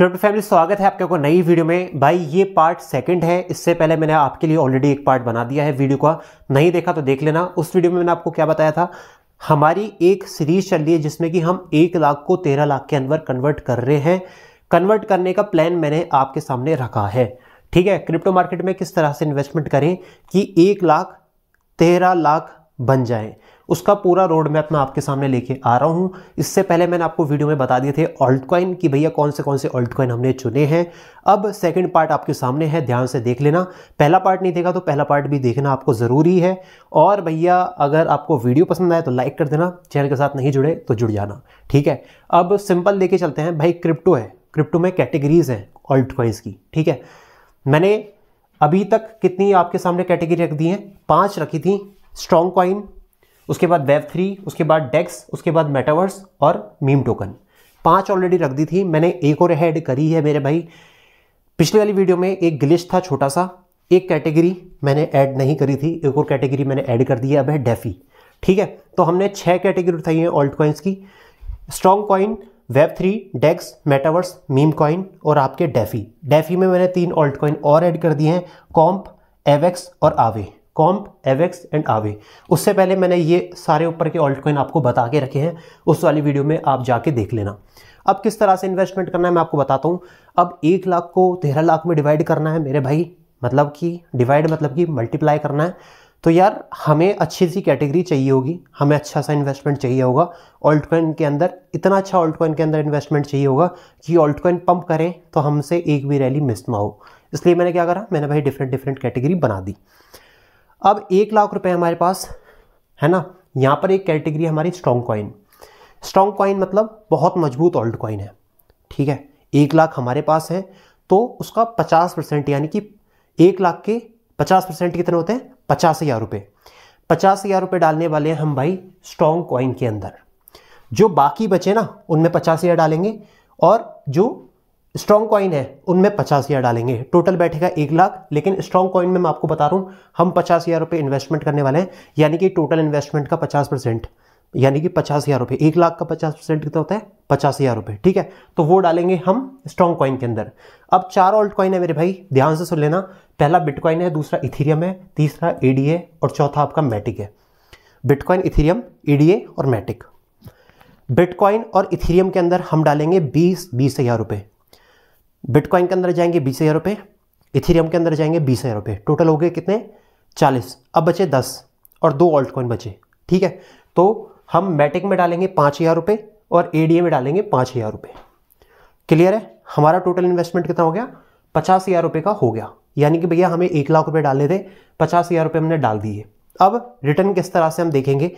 crypto family स्वागत है आपके को नई वीडियो में भाई ये पार्ट सेकंड है इससे पहले मैंने आपके लिए ऑलरेडी एक पार्ट बना दिया है वीडियो का नहीं देखा तो देख लेना उस वीडियो में मैंने आपको क्या बताया था हमारी एक सीरीज चल रही है जिसमें कि हम एक लाख को तेरह लाख के अंदर कन्वर्ट कर रहे हैं कन्वर्ट करने का प्लान मैंने आपके सामने रखा है ठीक है क्रिप्टो मार्केट में किस तरह से इन्वेस्टमेंट करें कि एक लाख तेरह लाख बन जाए उसका पूरा रोड मैप मैं आपके सामने लेके आ रहा हूँ इससे पहले मैंने आपको वीडियो में बता दिए थे ऑल्ट कि भैया कौन से कौन से ऑल्ट हमने चुने हैं अब सेकंड पार्ट आपके सामने है ध्यान से देख लेना पहला पार्ट नहीं देखा तो पहला पार्ट भी देखना आपको ज़रूरी है और भैया अगर आपको वीडियो पसंद आए तो लाइक कर देना चैनल के साथ नहीं जुड़े तो जुड़ जाना ठीक है अब सिंपल लेके चलते हैं भाई क्रिप्टो है क्रिप्टो में कैटेगरीज हैं ऑल्ट की ठीक है मैंने अभी तक कितनी आपके सामने कैटेगरी रख दी हैं पाँच रखी थी स्ट्रॉन्ग कॉइन उसके बाद वेब थ्री उसके बाद डेक्स उसके बाद मेटावर्स और मीम टोकन पांच ऑलरेडी रख दी थी मैंने एक और ऐड करी है मेरे भाई पिछले वाली वीडियो में एक ग्लिश था छोटा सा एक कैटेगरी मैंने ऐड नहीं करी थी एक और कैटेगरी मैंने ऐड कर दी है अब है डेफी ठीक है तो हमने छह कैटेगरी उठाई है ऑल्ट कॉइन्स की strong coin web three dex metaverse meme coin और आपके डेफी डेफी में मैंने तीन ऑल्ट कॉइन और ऐड कर दिए हैं कॉम्प एवेक्स और आवे कॉम्प एवेक्स एंड आवे उससे पहले मैंने ये सारे ऊपर के ऑल्ट आपको बता के रखे हैं उस वाली वीडियो में आप जाके देख लेना अब किस तरह से इन्वेस्टमेंट करना है मैं आपको बताता हूँ अब एक लाख को तेरह लाख में डिवाइड करना है मेरे भाई मतलब कि डिवाइड मतलब कि मल्टीप्लाई करना है तो यार हमें अच्छी सी कैटेगरी चाहिए होगी हमें अच्छा सा इन्वेस्टमेंट चाहिए होगा ऑल्ट के अंदर इतना अच्छा ऑल्ट के अंदर इन्वेस्टमेंट चाहिए होगा कि ऑल्ट कॉइन पंप करें तो हमसे एक भी रैली मिस ना हो इसलिए मैंने क्या करा मैंने भाई डिफरेंट डिफरेंट कैटेगरी बना दी अब एक लाख रुपए हमारे पास है ना यहाँ पर एक कैटेगरी हमारी स्ट्रॉन्ग कॉइन स्ट्रॉन्ग कॉइन मतलब बहुत मजबूत ओल्ड कॉइन है ठीक है एक लाख हमारे पास है तो उसका पचास परसेंट यानी कि एक लाख के पचास परसेंट कितने होते हैं पचास हज़ार रुपये पचास हज़ार रुपये डालने वाले हैं हम भाई स्ट्रॉन्ग कॉइन के अंदर जो बाकी बचे ना उनमें पचास हज़ार डालेंगे और जो स्ट्रॉन्ग कॉइन है उनमें पचास हज़ार डालेंगे टोटल बैठेगा एक लाख लेकिन स्ट्रॉन्ग कॉइन में मैं आपको बता रहा हूँ हम पचास हज़ार रुपये इन्वेस्टमेंट करने वाले हैं यानी कि टोटल इन्वेस्टमेंट का पचास परसेंट यानी कि पचास हज़ार रुपये एक लाख का पचास परसेंट कितना होता है पचास हज़ार रुपये ठीक है तो वो डालेंगे हम स्ट्रॉन्ग कॉइन के अंदर अब चार ऑल्ट कॉइन है मेरे भाई ध्यान से सुन लेना पहला बिटकॉइन है दूसरा इथीरियम है तीसरा एडीए और चौथा आपका मैटिक है बिटकॉइन इथीरियम ए और मैटिक बिटकॉइन और इथीरियम के अंदर हम डालेंगे बीस बीस हज़ार रुपये बिटकॉइन के अंदर जाएंगे बीस हज़ार रुपये इथेरियम के अंदर जाएंगे बीस हज़ार रुपये टोटल हो गए कितने चालीस अब बचे दस और दो ऑल्ट कॉइन बचे ठीक है तो हम मैटिक में डालेंगे पाँच हज़ार रुपये और ए में डालेंगे पाँच हज़ार रुपये क्लियर है हमारा टोटल इन्वेस्टमेंट कितना हो गया पचास हज़ार रुपये का हो गया यानी कि भैया हमें एक लाख रुपये डालने थे पचास हज़ार रुपये हमने डाल दिए अब रिटर्न किस तरह से हम देखेंगे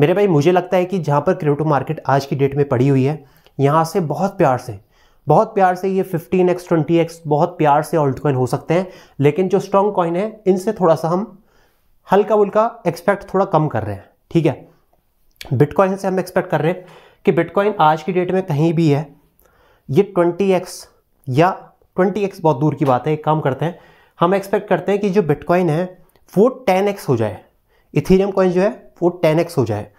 मेरे भाई मुझे लगता है कि जहाँ पर क्रिप्टो मार्केट आज की डेट में पड़ी हुई है यहाँ से बहुत प्यार से बहुत प्यार से ये 15x 20x बहुत प्यार से ऑल्ट कॉइन हो सकते हैं लेकिन जो स्ट्रॉन्ग कॉइन है इनसे थोड़ा सा हम हल्का उल्का एक्सपेक्ट थोड़ा कम कर रहे हैं ठीक है बिटकॉइन से हम एक्सपेक्ट कर रहे हैं कि बिटकॉइन आज की डेट में कहीं भी है ये 20x या 20x बहुत दूर की बात है एक काम करते हैं हम एक्सपेक्ट करते हैं कि जो बिटकॉइन है वो एक्स हो जाए इथीरियम कॉइन जो है वो एक्स हो जाए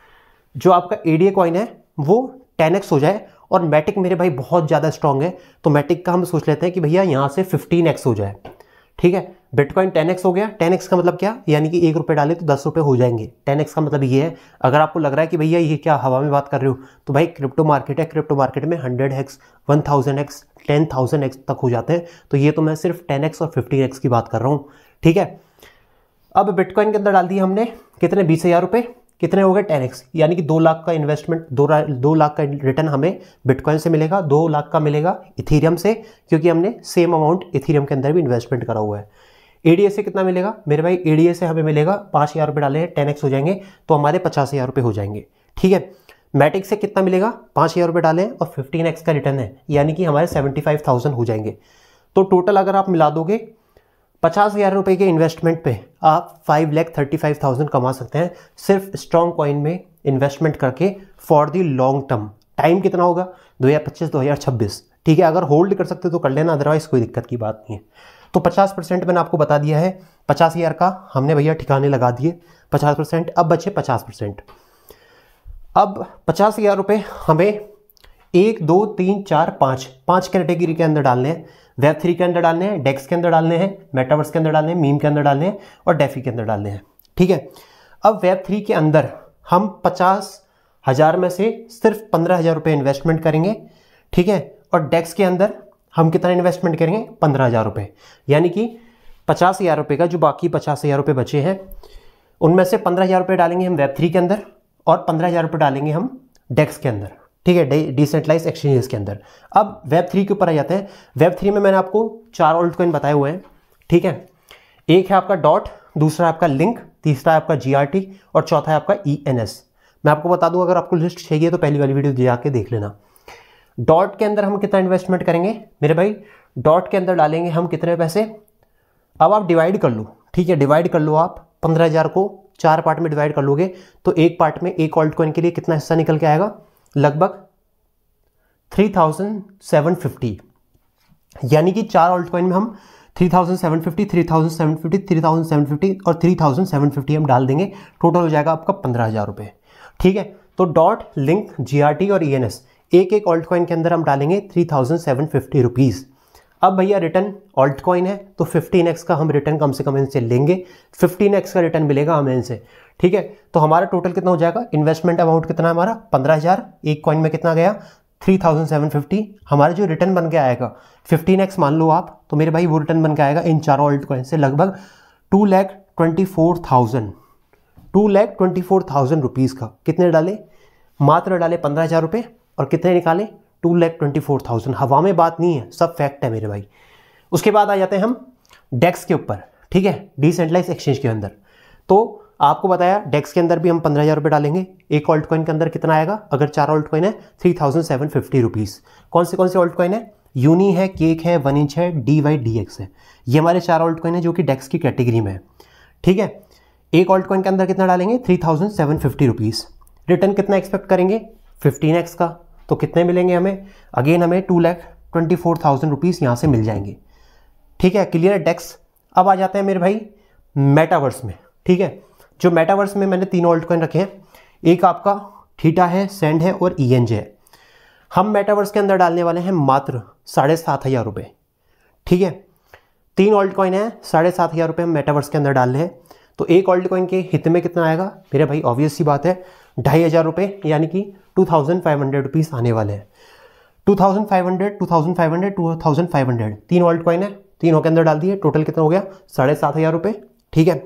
जो आपका ए डी कॉइन है वो एक्स हो जाए और मैटिक मेरे भाई बहुत ज़्यादा स्ट्रॉन्ग है तो मैटिक का हम सोच लेते हैं कि भैया यहाँ से फिफ्टीन एक्स हो जाए ठीक है बिटकॉइन टेन एक्स हो गया टेन एक्स का मतलब क्या यानी कि एक रुपये डाले तो दस रुपये हो जाएंगे टेन एक्स का मतलब ये है अगर आपको लग रहा है कि भैया ये क्या हवा में बात कर रहे हो तो भाई क्रिप्टो मार्केट है क्रिप्टो मार्केट में hundred X one thousand X ten thousand X तक हो जाते हैं तो ये तो मैं सिर्फ टेन एक्स और फिफ्टीन एक्स की बात कर रहा हूँ ठीक है अब बिटकॉइन के अंदर डाल दिए हमने कितने बीस हज़ार रुपये कितने हो गए टेन एक्स यानी कि दो लाख का इन्वेस्टमेंट दो दो लाख का रिटर्न हमें बिटकॉइन से मिलेगा दो लाख का मिलेगा इथीरियम से क्योंकि हमने सेम अमाउंट इथीरियम के अंदर भी इन्वेस्टमेंट करा हुआ है ए से कितना मिलेगा मेरे भाई ए से हमें मिलेगा पाँच हज़ार रुपये डाले हैं टेन एक्स हो जाएंगे तो हमारे पचास हज़ार रुपये हो जाएंगे ठीक है मैटिक से कितना मिलेगा पाँच हज़ार रुपये डालें और फिफ्टीन एक्स का रिटर्न है यानी कि हमारे सेवेंटी फाइव थाउजेंड हो जाएंगे तो टोटल अगर आप मिला दोगे पचास हज़ार रुपये के इन्वेस्टमेंट पे आप five lakh thirty five thousand कमा सकते हैं सिर्फ स्ट्रॉन्ग कॉइन में इन्वेस्टमेंट करके for the long term time कितना होगा दो हज़ार पच्चीस दो हज़ार छब्बीस ठीक है अगर होल्ड कर सकते हो तो कर लेना अदरवाइज कोई दिक्कत की बात नहीं है तो पचास परसेंट मैंने आपको बता दिया है पचास हज़ार का हमने भैया ठिकाने लगा दिए पचास परसेंट अब बचे पचास परसेंट अब पचास हज़ार रुपये हमें एक दो तीन चार पाँच पाँच कैटेगरी के अंदर डालने हैं वेब थ्री के अंदर डालने हैं डेक्स के अंदर डालने हैं मेटावर्स के अंदर डालने हैं मीम के अंदर डालने हैं और डेफी के अंदर डालने हैं ठीक है अब वेब थ्री के अंदर हम पचास हज़ार में से सिर्फ पंद्रह हज़ार रुपये इन्वेस्टमेंट करेंगे ठीक है और डेक्स के अंदर हम कितना इन्वेस्टमेंट करेंगे पंद्रह हज़ार रुपये यानी कि पचास हज़ार रुपये का जो बाकी पचास हज़ार रुपये बचे हैं उनमें से पंद्रह हज़ार रुपये डालेंगे हम वेब थ्री के अंदर और पंद्रह हज़ार रुपये डालेंगे हम डेक्स के अंदर ठीक है डिसेंट्रलाइज एक्सचेंजेस के अंदर अब वेब थ्री के ऊपर आ जाते हैं वेब थ्री में मैंने आपको चार ऑल्ट कॉइन बताए हुए हैं ठीक है एक है आपका डॉट दूसरा है आपका लिंक तीसरा है आपका जी और चौथा है आपका ई e मैं आपको बता दूं अगर आपको लिस्ट चाहिए तो पहली वाली वीडियो जाके देख लेना डॉट के अंदर हम कितना इन्वेस्टमेंट करेंगे मेरे भाई डॉट के अंदर डालेंगे हम कितने पैसे अब आप डिवाइड कर लो ठीक है डिवाइड कर लो आप पंद्रह हज़ार को चार पार्ट में डिवाइड कर लोगे तो एक पार्ट में एक ऑल्ट कॉइन के लिए कितना हिस्सा निकल के आएगा लगभग 3750 यानी कि चार ऑल्ट कॉइन में हम 3750, 3750, 3750 और 3750 हम डाल देंगे टोटल हो जाएगा आपका पंद्रह हज़ार रुपये ठीक है तो डॉट लिंक जीआरटी और ई एक एक ऑल्ट कॉइन के अंदर हम डालेंगे three thousand seven fifty rupees अब भैया रिटर्न ऑल्ट कॉइन है तो 15x का हम रिटर्न कम से कम इनसे लेंगे 15x का रिटर्न मिलेगा हमें इनसे ठीक है तो हमारा टोटल कितना हो जाएगा इन्वेस्टमेंट अमाउंट कितना हमारा 15000 एक कॉइन में कितना गया 3750 हमारा जो रिटर्न बन के आएगा 15x मान लो आप तो मेरे भाई वो रिटर्न बन के आएगा इन चारों ऑल्ट कॉइन से लगभग two lakh twenty four thousand two lakh twenty four thousand rupees का कितने डाले मात्र डाले पंद्रह हज़ार रुपये और कितने निकाले two lakh twenty four thousand हवा में बात नहीं है सब फैक्ट है मेरे भाई उसके बाद आ जाते हैं हम डेक्स के ऊपर ठीक है डिसेंट्रलाइज एक्सचेंज के अंदर तो आपको बताया डेक्स के अंदर भी हम पंद्रह हज़ार रुपये डालेंगे एक ऑल्ट कॉइन के अंदर कितना आएगा अगर चार ऑल्ट कॉइन है three thousand seven fifty rupees कौन से कौन से ऑल्ट कॉइन है यूनी है केक है वन इंच है डी वाई डी एक्स है ये हमारे चार ऑल्ट कॉइन है जो कि डेक्स की कैटेगरी में है ठीक है एक ऑल्ट कॉइन के अंदर कितना डालेंगे three thousand seven fifty rupees return कितना एक्सपेक्ट करेंगे फिफ्टीन एक्स का तो कितने मिलेंगे हमें अगेन हमें two lakh twenty four thousand rupees यहाँ से मिल जाएंगे ठीक है क्लियर है डेक्स अब आ जाते हैं मेरे भाई मेटावर्स में ठीक है जो मेटावर्स में मैंने तीन ऑल्ट कॉइन रखे हैं एक आपका ठीटा है सेंड है और ई e है हम मेटावर्स के अंदर डालने वाले हैं मात्र साढ़े सात हज़ार रुपये ठीक है तीन ऑल्ट कॉइन है साढ़े सात हज़ार रुपये हम मेटावर्स के अंदर डाल रहे हैं तो एक ऑल्ट कॉइन के हित में कितना आएगा मेरे भाई ऑब्वियस सी बात है ढाई हज़ार रुपये यानी कि two thousand five hundred rupees आने वाले हैं two thousand five hundred two thousand five hundred two thousand five hundred तीन वर्ल्ड कॉइन है तीनों के अंदर डाल दिए टोटल कितना हो गया साढ़े सात हज़ार रुपये ठीक है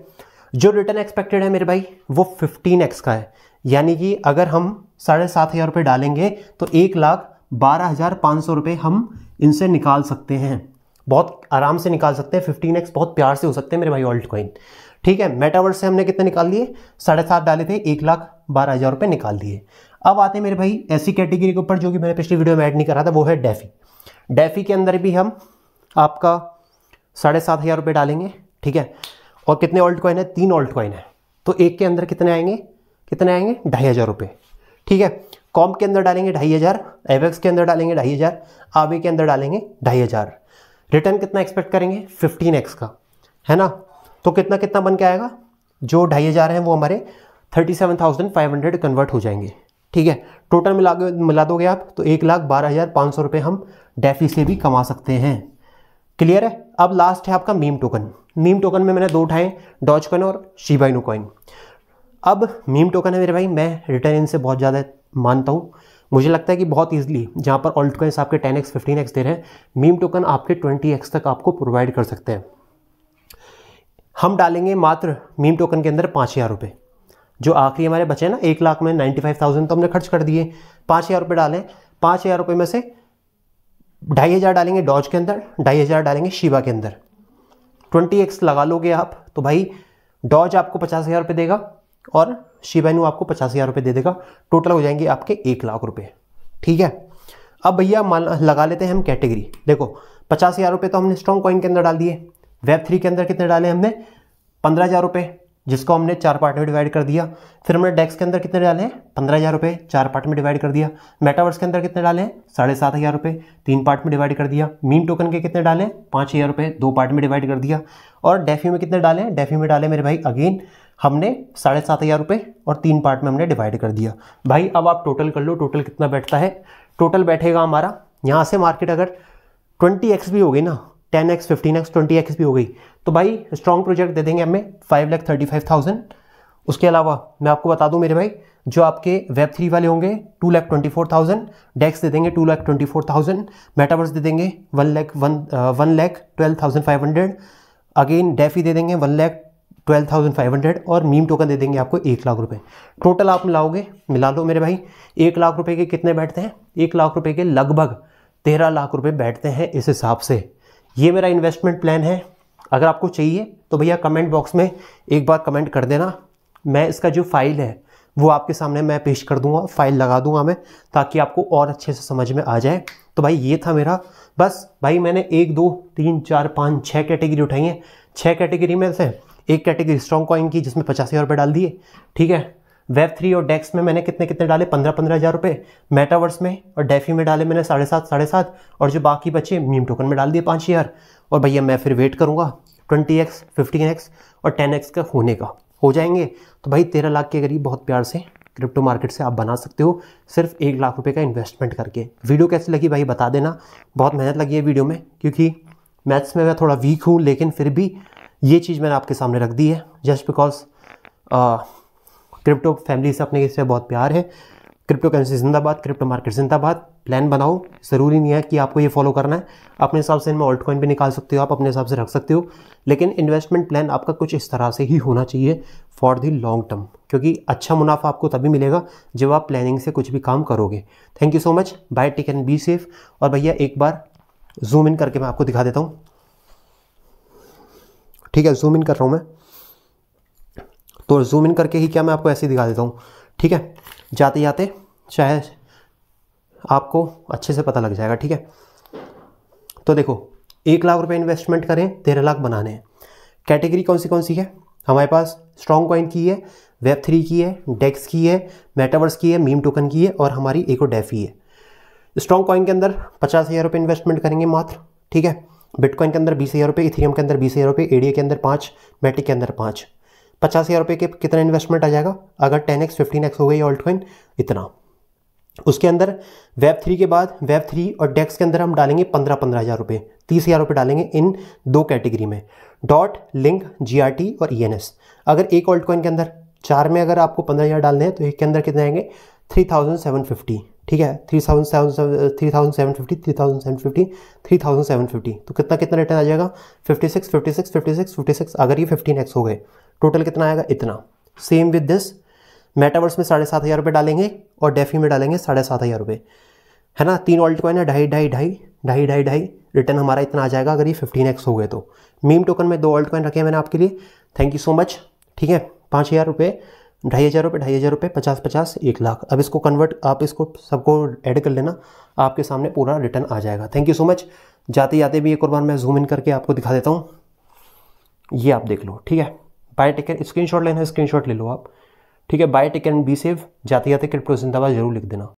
जो रिटर्न एक्सपेक्टेड है मेरे भाई वो फिफ्टीन एक्स का है यानी कि अगर हम साढ़े सात हज़ार रुपये डालेंगे तो एक लाख बारह हज़ार पाँच सौ रुपये हम इनसे निकाल सकते हैं बहुत आराम से निकाल सकते हैं फिफ्टीन एक्स बहुत प्यार से हो सकते हैं मेरे भाई ऑल्ट कॉइन ठीक है मेटावर्स से हमने कितने निकाल लिए साढ़े सात डाले थे एक लाख बारह हज़ार रुपये निकाल दिए अब आते हैं मेरे भाई ऐसी कैटेगरी के ऊपर जो कि मैंने पिछली वीडियो में ऐड नहीं करा था वो है डेफी डेफी के अंदर भी हम आपका साढ़े सात हज़ार रुपये डालेंगे ठीक है और कितने ऑल्ट कॉइन है तीन ऑल्ट कॉइन है तो एक के अंदर कितने आएंगे कितने आएंगे ढाई हज़ार रुपये ठीक है कॉम के अंदर डालेंगे ढाई हज़ार एवेक्स के अंदर डालेंगे ढाई हज़ार आवे के अंदर डालेंगे ढाई हज़ार रिटर्न कितना एक्सपेक्ट करेंगे फिफ्टीन एक्स का है ना तो कितना कितना बन के आएगा जो ढाई हज़ार हैं वो हमारे thirty seven thousand five hundred convert हो जाएंगे ठीक है टोटल मिला मिला दोगे आप तो एक लाख बारह हज़ार पाँच सौ रुपये हम डेफी से भी कमा सकते हैं क्लियर है अब लास्ट है आपका मीम टोकन मीम टोकन में मैंने दो उठाए डॉच कॉइन और शिबाइनो कॉइन अब मीम टोकन है मेरे भाई मैं रिटर्न इनसे बहुत ज़्यादा मानता हूँ मुझे लगता है कि बहुत ईजिली जहाँ पर ऑल्ट कॉइन्स आपके टेन एक्स फिफ्टीन एक्स दे रहे हैं मीम टोकन आपके ट्वेंटी एक्स तक आपको प्रोवाइड कर सकते हैं हम डालेंगे मात्र मीम टोकन के अंदर पाँच हज़ार रुपये जो आखिरी हमारे बचे ना एक लाख में नाइन्टी फाइव थाउजेंड तो हमने खर्च कर दिए पाँच हज़ार रुपये डालें पाँच हज़ार रुपये में से ढाई हज़ार डालेंगे डॉज के अंदर ढाई हज़ार डालेंगे शिवा के अंदर ट्वेंटी एक्स लगा लोगे आप तो भाई डॉज आपको पचास हज़ार रुपये देगा और शिवानू आपको पचास हज़ार रुपये दे देगा टोटल हो जाएंगे आपके एक लाख रुपये ठीक है अब भैया मान लगा लेते हैं हम कैटेगरी देखो पचास हज़ार रुपये तो हमने स्ट्रॉन्ग कॉइन के अंदर डाल दिए वेब थ्री के अंदर कितने डाले हमने पंद्रह हज़ार रुपये जिसको हमने चार पार्ट में डिवाइड कर दिया फिर हमने डेक्स के अंदर कितने डाले हैं पंद्रह हज़ार रुपये चार पार्ट में डिवाइड कर दिया मेटावर्स के अंदर कितने डाले हैं साढ़े सात हज़ार रुपये तीन पार्ट में डिवाइड कर दिया मीम टोकन के कितने डाले पाँच हज़ार रुपये दो पार्ट में डिवाइड कर दिया और डेफी में कितने डाले डेफी में डाले मेरे भाई अगेन हमने साढ़े सात हज़ार रुपये और तीन पार्ट में हमने डिवाइड कर दिया भाई अब आप टोटल कर लो टोटल कितना बैठता है टोटल बैठेगा हमारा यहाँ से मार्केट अगर ट्वेंटी एक्स भी होगी ना ten X fifteen X twenty X भी हो गई तो भाई स्ट्रॉन्ग प्रोजेक्ट दे देंगे हमें five lakh thirty five thousand उसके अलावा मैं आपको बता दूं मेरे भाई जो आपके वेब थ्री वाले होंगे two lakh twenty four thousand dex दे देंगे two lakh twenty four thousand metaverse दे देंगे one lakh one one lakh twelve thousand five hundred again defi दे देंगे one lakh twelve thousand five hundred और मीम टोकन दे देंगे आपको एक लाख रुपए टोटल आप मिलाओगे मिला लो मेरे भाई एक लाख रुपए के कितने बैठते हैं एक लाख रुपए के लगभग तेरह लाख रुपए बैठते हैं इस हिसाब से ये मेरा इन्वेस्टमेंट प्लान है अगर आपको चाहिए तो भैया कमेंट बॉक्स में एक बार कमेंट कर देना मैं इसका जो फाइल है वो आपके सामने मैं पेश कर दूंगा फाइल लगा दूंगा मैं ताकि आपको और अच्छे से समझ में आ जाए तो भाई ये था मेरा बस भाई मैंने एक दो तीन चार पाँच छः कैटेगरी उठाई हैं छः कैटेगरी में से एक कैटेगरी स्ट्रॉन्ग कॉइन की जिसमें पचासी हज़ार रुपये डाल दिए ठीक है वेब थ्री और डेक्स में मैंने कितने कितने डाले पंद्रह पंद्रह हज़ार रुपये मेटावर्स में और डेफी में डाले मैंने साढ़े सात साढ़े सात और जो बाकी बचे मीम टोकन में डाल दिए पाँच हज़ार और भैया मैं फिर वेट करूँगा ट्वेंटी एक्स फिफ्टीन एक्स और टेन एक्स का होने का हो जाएंगे तो भाई तेरह लाख के करीब बहुत प्यार से क्रिप्टो मार्केट से आप बना सकते हो सिर्फ एक लाख रुपये का इन्वेस्टमेंट करके वीडियो कैसी लगी भाई बता देना बहुत मेहनत लगी है वीडियो में क्योंकि मैथ्स में मैं थोड़ा वीक हूँ लेकिन फिर भी ये चीज़ मैंने आपके सामने रख दी है जस्ट बिकॉज क्रिप्टो फैमिली से अपने इससे बहुत प्यार है क्रिप्टो करेंसी जिंदाबाद क्रिप्टो मार्केट जिंदाबाद प्लान बनाओ ज़रूरी नहीं है कि आपको ये फॉलो करना है अपने हिसाब से इनमें ऑल्ट कॉइन भी निकाल सकते हो आप अपने हिसाब से रख सकते हो लेकिन इन्वेस्टमेंट प्लान आपका कुछ इस तरह से ही होना चाहिए फॉर दी लॉन्ग टर्म क्योंकि अच्छा मुनाफा आपको तभी मिलेगा जब आप प्लानिंग से कुछ भी काम करोगे thank you so much bye take and be safe और भैया एक बार जूम इन करके मैं आपको दिखा देता हूँ ठीक है जूम इन कर रहा हूँ मैं तो जूम इन करके ही क्या मैं आपको ऐसे ही दिखा देता हूँ ठीक है जाते जाते चाहे आपको अच्छे से पता लग जाएगा ठीक है तो देखो एक लाख रुपए इन्वेस्टमेंट करें तेरह लाख बनाने हैं कैटेगरी कौन सी कौन सी है हमारे पास स्ट्रॉन्ग कॉइन की है वेब थ्री की है डेक्स की है मेटावर्स की है मीम टोकन की है और हमारी एक डेफी है स्ट्रॉन्ग कॉइन के अंदर पचास हज़ार रुपये इन्वेस्टमेंट करेंगे मात्र ठीक है बिटकॉइन के अंदर बीस हज़ार रुपये इथेरियम के अंदर बीस हज़ार रुपये एडीए के अंदर पाँच मेटिक के अंदर पाँच पचास हज़ार रुपये के कितना इन्वेस्टमेंट आ जाएगा अगर टेन एक्स फिफ्टीन एक्स हो गई ऑल्ट कॉइन इतना उसके अंदर वेब थ्री के बाद वेब थ्री और डेक्स के अंदर हम डालेंगे पंद्रह पंद्रह हज़ार रुपये तीस हज़ार रुपये डालेंगे इन दो कैटेगरी में डॉट लिंक जी और ई e अगर एक ऑल्ट के अंदर चार में अगर आपको पंद्रह हज़ार डालने हैं तो एक के अंदर कितने आएंगे थ्री थाउजेंड सेवन फिफ्टी ठीक है three thousand seven three thousand seven fifty three thousand seven fifty three thousand seven fifty तो कितना कितना रिटर्न आ जाएगा fifty six fifty six fifty six fifty six अगर ये फिफ्टीन एक्स हो गए टोटल कितना आएगा इतना सेम विद दिस मेटावर्स में साढ़े सात हज़ार रुपये डालेंगे और डेफी में डालेंगे साढ़े सात हज़ार रुपये है ना तीन ऑल्ट कॉइन है ढाई ढाई ढाई ढाई ढाई ढाई रिटर्न हमारा इतना आ जाएगा अगर ये फिफ्टीन एक्स हो गए तो मीम टोकन में दो ऑल्ट कॉइन रखे हैं मैंने आपके लिए थैंक यू सो मच ठीक है पाँच हज़ार रुपये ढाई हज़ार रुपये ढाई हज़ार रुपये पचास पचास एक लाख अब इसको कन्वर्ट आप इसको सबको ऐड कर लेना आपके सामने पूरा रिटर्न आ जाएगा थैंक यू सो मच जाते जाते भी एक और बार मैं जूम इन करके आपको दिखा देता हूँ ये आप देख लो ठीक है बाय टेकर स्क्रीन लेना है स्क्रीन ले लो आप ठीक है bye take care and be safe जाते जाते क्रिप्टो जिंदाबाद जरूर लिख देना